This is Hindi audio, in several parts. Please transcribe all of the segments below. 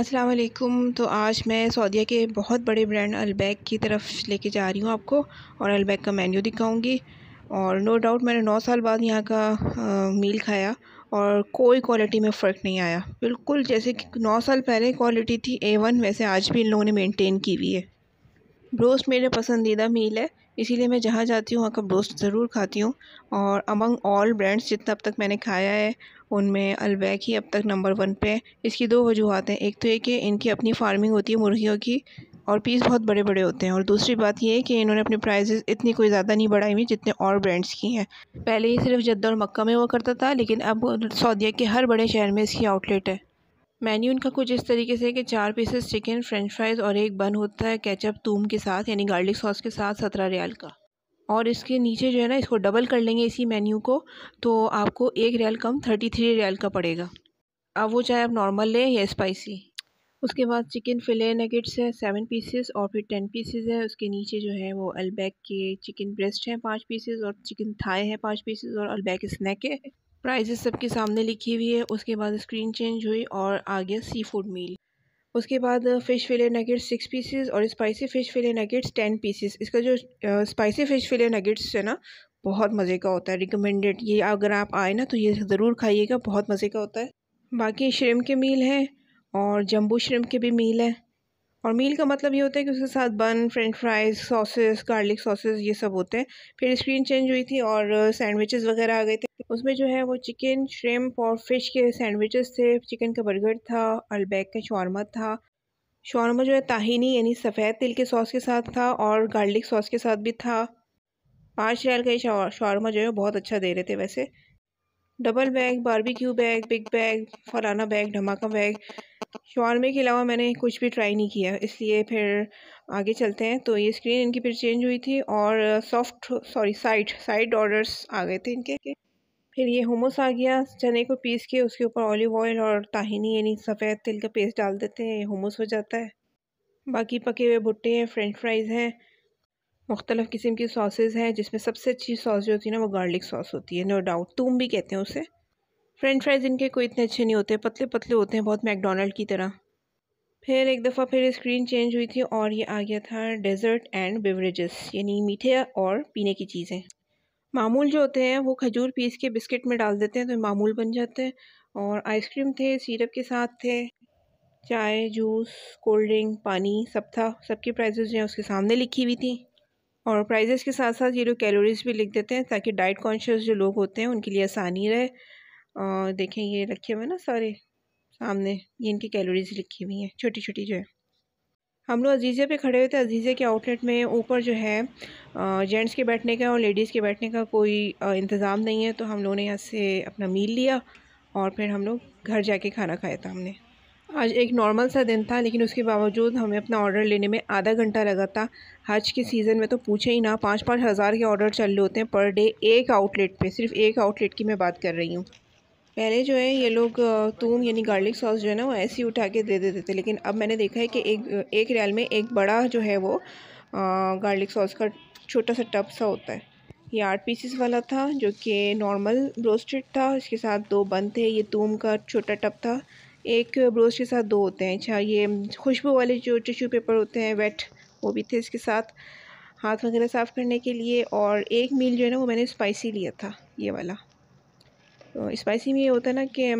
अस्सलाम वालेकुम तो आज मैं सऊदीया के बहुत बड़े ब्रांड अलबैग की तरफ लेके जा रही हूँ आपको और अलबैग का मेन्यू दिखाऊंगी और नो डाउट मैंने नौ साल बाद यहाँ का आ, मील खाया और कोई क्वालिटी में फ़र्क नहीं आया बिल्कुल जैसे कि नौ साल पहले क्वालिटी थी ए वन वैसे आज भी इन लोगों ने मेंटेन की हुई है ब्रोस्ट मेरे पसंदीदा मील है इसीलिए मैं जहाँ जाती हूँ वहाँ का ब्रोस्ट ज़रूर खाती हूँ और अमंग ऑल ब्रांड्स जितना अब तक मैंने खाया है उनमें अलवैक ही अब तक नंबर वन पे है इसकी दो वजूहत हैं एक तो ये कि इनकी अपनी फार्मिंग होती है मुर्गियों की और पीस बहुत बड़े बड़े होते हैं और दूसरी बात यह है कि इन्होंने अपने प्राइजेस इतनी कोई ज़्यादा नहीं बढ़ाई हुई जितने और ब्रांड्स की हैं पहले ही सिर्फ जद्दा और मक्का में हुआ करता था लेकिन अब सऊदीया के हर बड़े शहर में इसकी आउटलेट है मेन्यू इनका कुछ इस तरीके से है कि चार पीसेस चिकन फ्रेंच फ्राइज़ और एक बन होता है केचप तूम के साथ यानी गार्लिक सॉस के साथ सत्रह रियाल का और इसके नीचे जो है ना इसको डबल कर लेंगे इसी मेन्यू को तो आपको एक रियाल कम थर्टी थ्री रियाल का पड़ेगा अब वो चाहे आप नॉर्मल लें या स्पाइसी उसके बाद चिकन फिले नगेट्स है सेवन पीसेस और फिर टेन पीसेस है उसके नीचे जो है वो अलबैक के चिकन ब्रेस्ट हैं पाँच पीसेस और चिकन थाए हैं पाँच पीसेस और अलबैक स्नैक है प्राइजेस सबके सामने लिखी हुई है उसके बाद स्क्रीन चेंज हुई और आ गया सी फूड मील उसके बाद fish fillet nuggets six pieces और spicy fish fillet nuggets ten pieces इसका जो स्पाइसी फ़िश फिले नगेट्स है ना बहुत मज़े का होता है रिकमेंडेड ये अगर आप आए ना तो ये ज़रूर खाइएगा बहुत मज़े का होता है बाकी श्रिम के मील हैं और जम्बू श्रिम के भी मील हैं और मील का मतलब ये होता है कि उसके साथ bun french fries sauces garlic sauces ये सब होते हैं फिर स्क्रीन चेंज हुई थी और सैंडविचेस uh, वगैरह आ गए थे उसमें जो है वो चिकन श्रिम्प और फ़िश के सैंडविचेस थे चिकन का बर्गर था अलबैक का शौरमा था शौरमा जो है ताहिनी यानी सफ़ेद तिल के सॉस के साथ था और गार्लिक सॉस के साथ भी था पाँच रियाल का ये शौरमा जो है बहुत अच्छा दे रहे थे वैसे double bag barbecue bag big bag फलाना बैग धमाका बैग शौरमे के अलावा मैंने कुछ भी ट्राई नहीं किया इसलिए फिर आगे चलते हैं तो ये स्क्रीन इनकी फिर चेंज हुई थी और soft sorry side side orders आ गए थे इनके फिर ये होमोस आ गया चने को पीस के उसके ऊपर ऑलिव ऑयल और ताहिनी यानी सफ़ेद तिल का पेस्ट डाल देते हैं ये होमोस हो जाता है बाकी पके हुए भुट्टे हैं फ्रेंच फ्राइज़ हैं मुख्तलिफ़ किस्म की सॉसेज़ हैं जिसमें सबसे अच्छी सॉस जो होती है ना वो गार्लिक सॉस होती है नो डाउट तुम भी कहते हैं उसे फ्रेंच फ्राइज़ इनके कोई इतने अच्छे नहीं होते पतले पतले होते हैं बहुत मैकडोनल्ड की तरह फिर एक दफ़ा फिर स्क्रीन चेंज हुई थी और ये आ गया था डेजर्ट एंड बेवरेजेस यानी मीठे और पीने की चीज़ें मामूल जो होते हैं वो खजूर पीस के बिस्किट में डाल देते हैं तो मामूल बन जाते हैं और आइसक्रीम थे सिरप के साथ थे चाय जूस कोल्ड ड्रिंक पानी सब था सबकी प्राइजेज़ जो है उसके सामने लिखी हुई थी और प्राइजेस के साथ साथ ये लोग कैलोरीज भी लिख देते हैं ताकि डाइट कॉन्शियस जो लोग होते हैं उनके लिए आसानी रहे और देखें ये रखे हुए ना सारे सामने ये इनकी कैलोरीज लिखी हुई हैं छोटी छोटी जो है हम लोग अजीज़े पे खड़े हुए थे अजीज़े के आउटलेट में ऊपर जो है जेंट्स के बैठने का और लेडीज़ के बैठने का कोई इंतज़ाम नहीं है तो हम लोगों ने यहाँ से अपना मील लिया और फिर हम लोग घर जाके खाना खाया था हमने आज एक नॉर्मल सा दिन था लेकिन उसके बावजूद हमें अपना ऑर्डर लेने में आधा घंटा लगा था हज के सीज़न में तो पूछे ही ना पाँच पाँच हज़ार के ऑर्डर चल रहे होते हैं पर डे एक आउटलेट पे सिर्फ एक आउटलेट की मैं बात कर रही हूँ पहले जो है ये लोग तूम यानी गार्लिक सॉस जो है ना वो ऐसे ही उठा के दे देते थे लेकिन अब मैंने देखा है कि एक एक रियाल में एक बड़ा जो है वो गार्लिक सॉस का छोटा सा टप सा होता है ये आठ पीसीस वाला था जो कि नॉर्मल ब्रोस्टेड था इसके साथ दो बंद थे ये तूम का छोटा टप था एक ब्रोस्ट के साथ दो होते हैं अच्छा ये खुशबू वाले जो टिश्यू पेपर होते हैं वेट वो भी थे इसके साथ हाथ वगैरह साफ़ करने के लिए और एक मील जो है ना वो मैंने स्पाइसी लिया था ये वाला स्पाइसी में ये होता है ना कि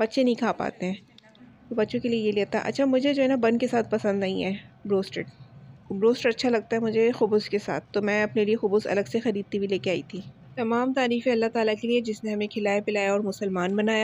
बच्चे नहीं खा पाते हैं तो बच्चों के लिए ये लेता है अच्छा मुझे जो है ना बन के साथ पसंद नहीं है ब्रोस्टेड ब्रोस्ट अच्छा लगता है मुझे खबूस के साथ तो मैं अपने लिए खबूस अलग से ख़रीदती हुई लेके आई थी तमाम तारीफ़ें अल्लाह ताला के लिए जिसने हमें खिलाया पिलाया और मुसलमान बनाया